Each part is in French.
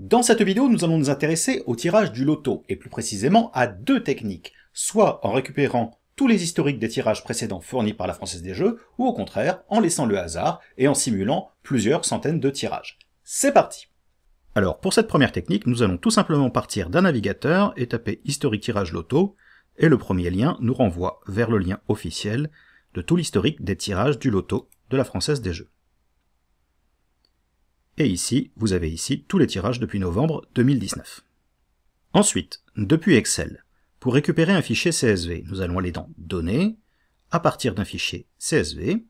Dans cette vidéo, nous allons nous intéresser au tirage du loto, et plus précisément à deux techniques, soit en récupérant tous les historiques des tirages précédents fournis par la Française des Jeux, ou au contraire, en laissant le hasard et en simulant plusieurs centaines de tirages. C'est parti Alors, pour cette première technique, nous allons tout simplement partir d'un navigateur et taper « Historique tirage loto », et le premier lien nous renvoie vers le lien officiel de tout l'historique des tirages du loto de la Française des Jeux. Et ici, vous avez ici tous les tirages depuis novembre 2019. Ensuite, depuis Excel, pour récupérer un fichier CSV, nous allons aller dans Données, à partir d'un fichier CSV,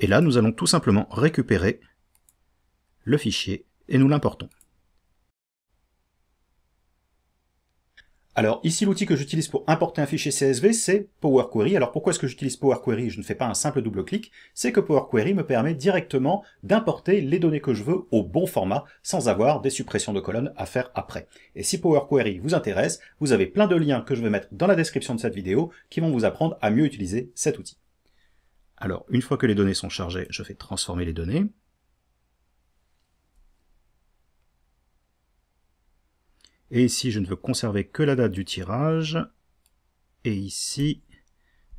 et là nous allons tout simplement récupérer le fichier et nous l'importons. Alors ici, l'outil que j'utilise pour importer un fichier CSV, c'est Power Query. Alors pourquoi est-ce que j'utilise Power Query Je ne fais pas un simple double clic. C'est que Power Query me permet directement d'importer les données que je veux au bon format, sans avoir des suppressions de colonnes à faire après. Et si Power Query vous intéresse, vous avez plein de liens que je vais mettre dans la description de cette vidéo qui vont vous apprendre à mieux utiliser cet outil. Alors une fois que les données sont chargées, je fais transformer les données. Et ici, je ne veux conserver que la date du tirage. Et ici,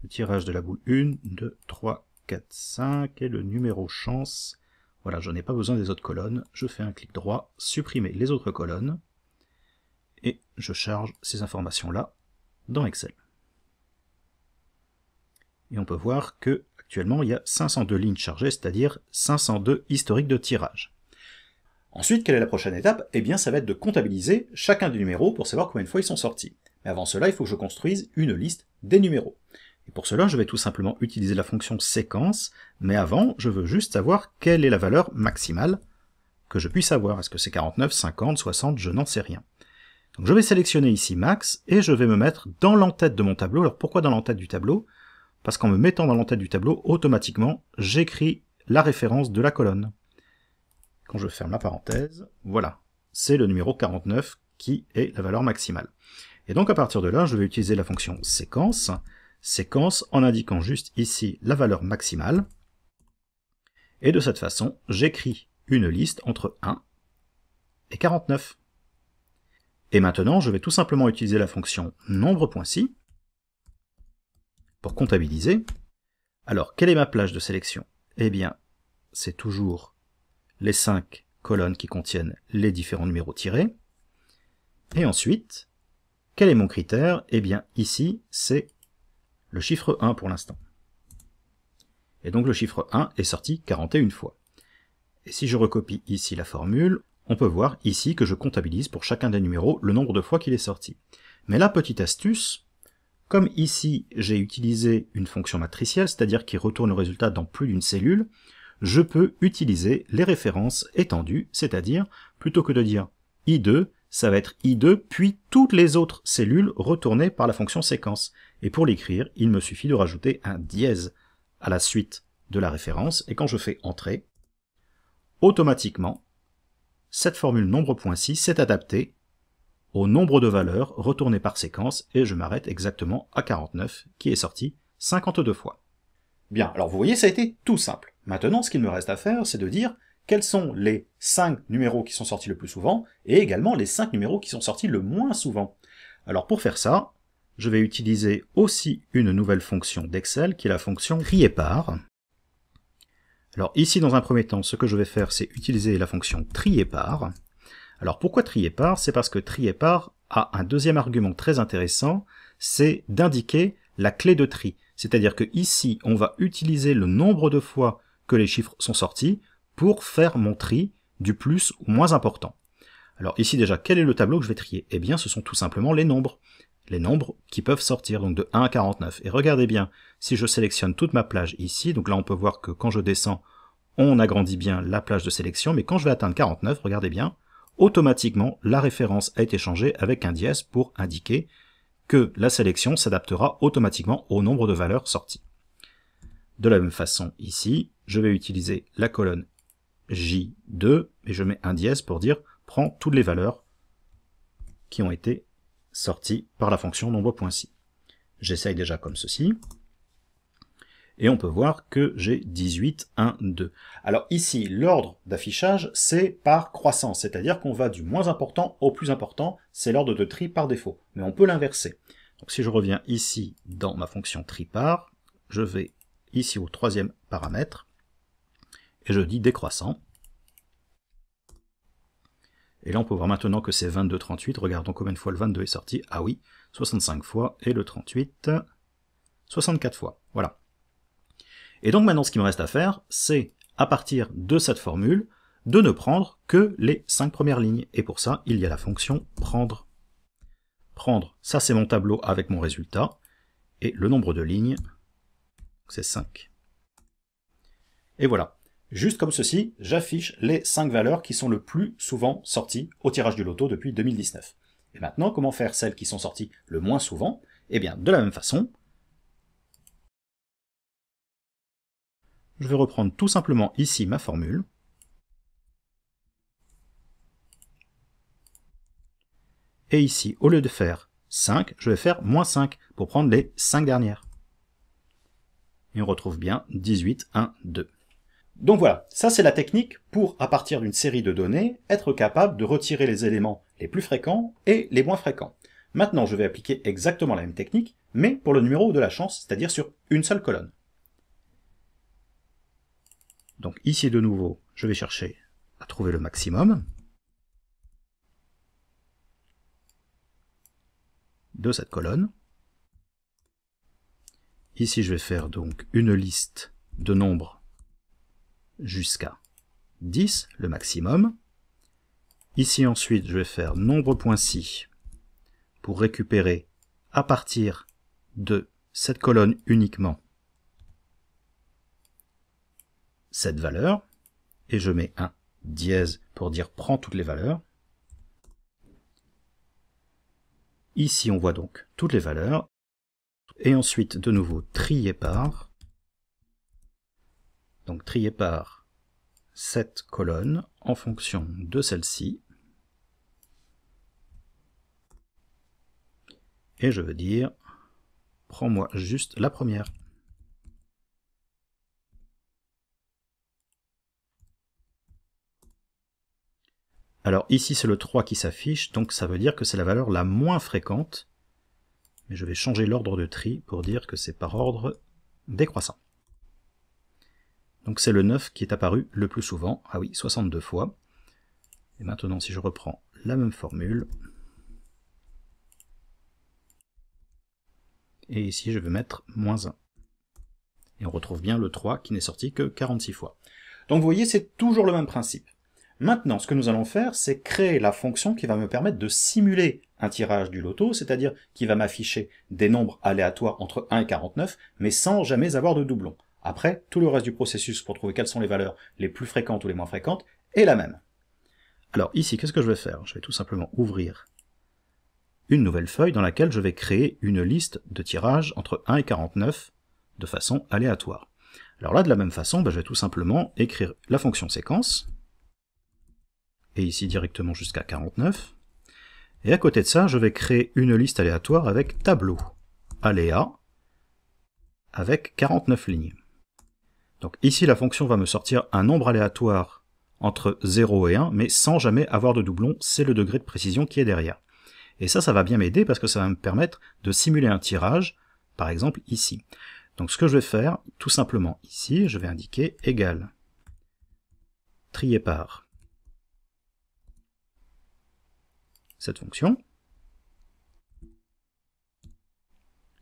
le tirage de la boule 1, 2, 3, 4, 5 et le numéro chance. Voilà, je n'ai pas besoin des autres colonnes. Je fais un clic droit, supprimer les autres colonnes et je charge ces informations-là dans Excel. Et on peut voir que actuellement il y a 502 lignes chargées, c'est-à-dire 502 historiques de tirage. Ensuite, quelle est la prochaine étape Eh bien, ça va être de comptabiliser chacun des numéros pour savoir combien de fois ils sont sortis. Mais avant cela, il faut que je construise une liste des numéros. Et pour cela, je vais tout simplement utiliser la fonction séquence, mais avant, je veux juste savoir quelle est la valeur maximale que je puisse avoir. Est-ce que c'est 49, 50, 60, je n'en sais rien. Donc je vais sélectionner ici max, et je vais me mettre dans l'entête de mon tableau. Alors pourquoi dans l'entête du tableau Parce qu'en me mettant dans l'entête du tableau, automatiquement, j'écris la référence de la colonne. Quand je ferme la parenthèse, voilà, c'est le numéro 49 qui est la valeur maximale. Et donc à partir de là, je vais utiliser la fonction séquence, séquence en indiquant juste ici la valeur maximale. Et de cette façon, j'écris une liste entre 1 et 49. Et maintenant, je vais tout simplement utiliser la fonction nombre.si pour comptabiliser. Alors, quelle est ma plage de sélection Eh bien, c'est toujours les cinq colonnes qui contiennent les différents numéros tirés. Et ensuite, quel est mon critère Eh bien ici, c'est le chiffre 1 pour l'instant. Et donc le chiffre 1 est sorti 41 fois. Et si je recopie ici la formule, on peut voir ici que je comptabilise pour chacun des numéros le nombre de fois qu'il est sorti. Mais la petite astuce, comme ici j'ai utilisé une fonction matricielle, c'est-à-dire qui retourne le résultat dans plus d'une cellule, je peux utiliser les références étendues, c'est-à-dire, plutôt que de dire i2, ça va être i2, puis toutes les autres cellules retournées par la fonction séquence. Et pour l'écrire, il me suffit de rajouter un dièse à la suite de la référence, et quand je fais entrer, automatiquement, cette formule nombre.6 s'est adaptée au nombre de valeurs retournées par séquence, et je m'arrête exactement à 49, qui est sorti 52 fois. Bien, alors vous voyez, ça a été tout simple. Maintenant, ce qu'il me reste à faire, c'est de dire quels sont les 5 numéros qui sont sortis le plus souvent, et également les 5 numéros qui sont sortis le moins souvent. Alors pour faire ça, je vais utiliser aussi une nouvelle fonction d'Excel, qui est la fonction trier par. Alors ici, dans un premier temps, ce que je vais faire, c'est utiliser la fonction trier par. Alors pourquoi trier par C'est parce que trier par a un deuxième argument très intéressant, c'est d'indiquer la clé de tri. C'est-à-dire que ici, on va utiliser le nombre de fois que les chiffres sont sortis pour faire mon tri du plus ou moins important. Alors ici déjà, quel est le tableau que je vais trier Eh bien, ce sont tout simplement les nombres. Les nombres qui peuvent sortir, donc de 1 à 49. Et regardez bien, si je sélectionne toute ma plage ici, donc là on peut voir que quand je descends, on agrandit bien la plage de sélection, mais quand je vais atteindre 49, regardez bien, automatiquement la référence a été changée avec un dièse pour indiquer que la sélection s'adaptera automatiquement au nombre de valeurs sorties. De la même façon ici, je vais utiliser la colonne J2 et je mets un dièse pour dire prends toutes les valeurs qui ont été sorties par la fonction nombre.si. J'essaye déjà comme ceci. Et on peut voir que j'ai 18, 1, 2. Alors ici, l'ordre d'affichage, c'est par croissance, c'est-à-dire qu'on va du moins important au plus important, c'est l'ordre de tri par défaut. Mais on peut l'inverser. Donc si je reviens ici dans ma fonction tri par, je vais ici au troisième paramètre, et je dis décroissant. Et là, on peut voir maintenant que c'est 22, 38. Regardons combien de fois le 22 est sorti. Ah oui, 65 fois, et le 38, 64 fois. Voilà. Et donc maintenant, ce qui me reste à faire, c'est, à partir de cette formule, de ne prendre que les 5 premières lignes. Et pour ça, il y a la fonction prendre. Prendre, ça c'est mon tableau avec mon résultat, et le nombre de lignes, c'est 5. Et voilà. Juste comme ceci, j'affiche les 5 valeurs qui sont le plus souvent sorties au tirage du loto depuis 2019. Et maintenant, comment faire celles qui sont sorties le moins souvent Eh bien, de la même façon, je vais reprendre tout simplement ici ma formule. Et ici, au lieu de faire 5, je vais faire moins 5 pour prendre les 5 dernières. Et on retrouve bien 18, 1, 2. Donc voilà, ça c'est la technique pour, à partir d'une série de données, être capable de retirer les éléments les plus fréquents et les moins fréquents. Maintenant, je vais appliquer exactement la même technique, mais pour le numéro de la chance, c'est-à-dire sur une seule colonne. Donc ici de nouveau, je vais chercher à trouver le maximum de cette colonne. Ici, je vais faire donc une liste de nombres jusqu'à 10, le maximum. Ici ensuite, je vais faire nombre.si pour récupérer à partir de cette colonne uniquement cette valeur. Et je mets un dièse pour dire prends toutes les valeurs. Ici, on voit donc toutes les valeurs et ensuite de nouveau trier par. Donc trier par cette colonne en fonction de celle-ci. Et je veux dire, prends-moi juste la première. Alors ici c'est le 3 qui s'affiche, donc ça veut dire que c'est la valeur la moins fréquente mais je vais changer l'ordre de tri pour dire que c'est par ordre décroissant. Donc c'est le 9 qui est apparu le plus souvent, ah oui, 62 fois. Et maintenant si je reprends la même formule, et ici je vais mettre moins 1. Et on retrouve bien le 3 qui n'est sorti que 46 fois. Donc vous voyez, c'est toujours le même principe. Maintenant, ce que nous allons faire, c'est créer la fonction qui va me permettre de simuler un tirage du loto, c'est-à-dire qui va m'afficher des nombres aléatoires entre 1 et 49, mais sans jamais avoir de doublons. Après, tout le reste du processus pour trouver quelles sont les valeurs les plus fréquentes ou les moins fréquentes est la même. Alors ici, qu'est-ce que je vais faire Je vais tout simplement ouvrir une nouvelle feuille dans laquelle je vais créer une liste de tirages entre 1 et 49 de façon aléatoire. Alors là, de la même façon, ben, je vais tout simplement écrire la fonction séquence, ici directement jusqu'à 49. Et à côté de ça, je vais créer une liste aléatoire avec tableau, aléa, avec 49 lignes. Donc ici, la fonction va me sortir un nombre aléatoire entre 0 et 1, mais sans jamais avoir de doublon, c'est le degré de précision qui est derrière. Et ça, ça va bien m'aider parce que ça va me permettre de simuler un tirage, par exemple ici. Donc ce que je vais faire, tout simplement ici, je vais indiquer égal, trié par. cette fonction.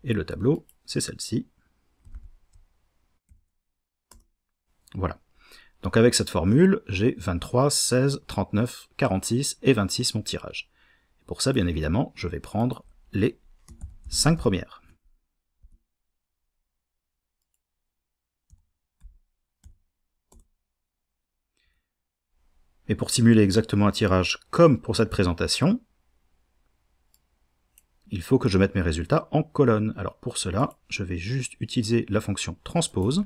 Et le tableau, c'est celle-ci. Voilà. Donc avec cette formule, j'ai 23, 16, 39, 46 et 26 mon tirage. Pour ça, bien évidemment, je vais prendre les 5 premières. Et pour simuler exactement un tirage comme pour cette présentation, il faut que je mette mes résultats en colonne. Alors pour cela, je vais juste utiliser la fonction transpose,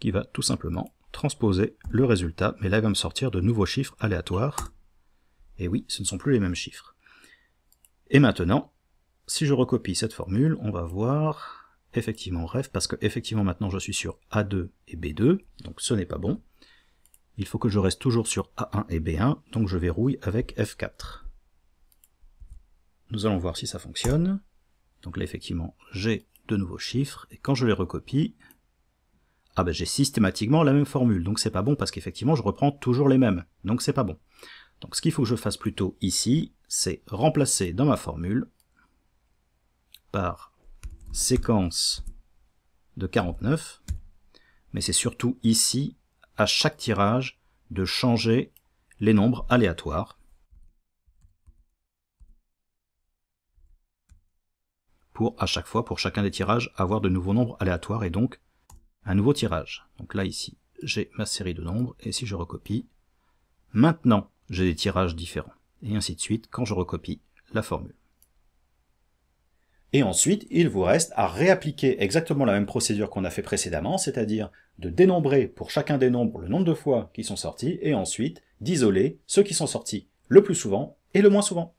qui va tout simplement transposer le résultat, mais là il va me sortir de nouveaux chiffres aléatoires. Et oui, ce ne sont plus les mêmes chiffres. Et maintenant, si je recopie cette formule, on va voir effectivement ref, parce que effectivement maintenant je suis sur A2 et B2, donc ce n'est pas bon. Il faut que je reste toujours sur A1 et B1, donc je verrouille avec F4. Nous allons voir si ça fonctionne. Donc là, effectivement, j'ai de nouveaux chiffres, et quand je les recopie, ah ben j'ai systématiquement la même formule, donc c'est pas bon parce qu'effectivement je reprends toujours les mêmes, donc c'est pas bon. Donc ce qu'il faut que je fasse plutôt ici, c'est remplacer dans ma formule par séquence de 49, mais c'est surtout ici, à chaque tirage, de changer les nombres aléatoires. pour à chaque fois, pour chacun des tirages, avoir de nouveaux nombres aléatoires et donc un nouveau tirage. Donc là ici, j'ai ma série de nombres et si je recopie, maintenant j'ai des tirages différents. Et ainsi de suite quand je recopie la formule. Et ensuite, il vous reste à réappliquer exactement la même procédure qu'on a fait précédemment, c'est-à-dire de dénombrer pour chacun des nombres le nombre de fois qui sont sortis, et ensuite d'isoler ceux qui sont sortis le plus souvent et le moins souvent.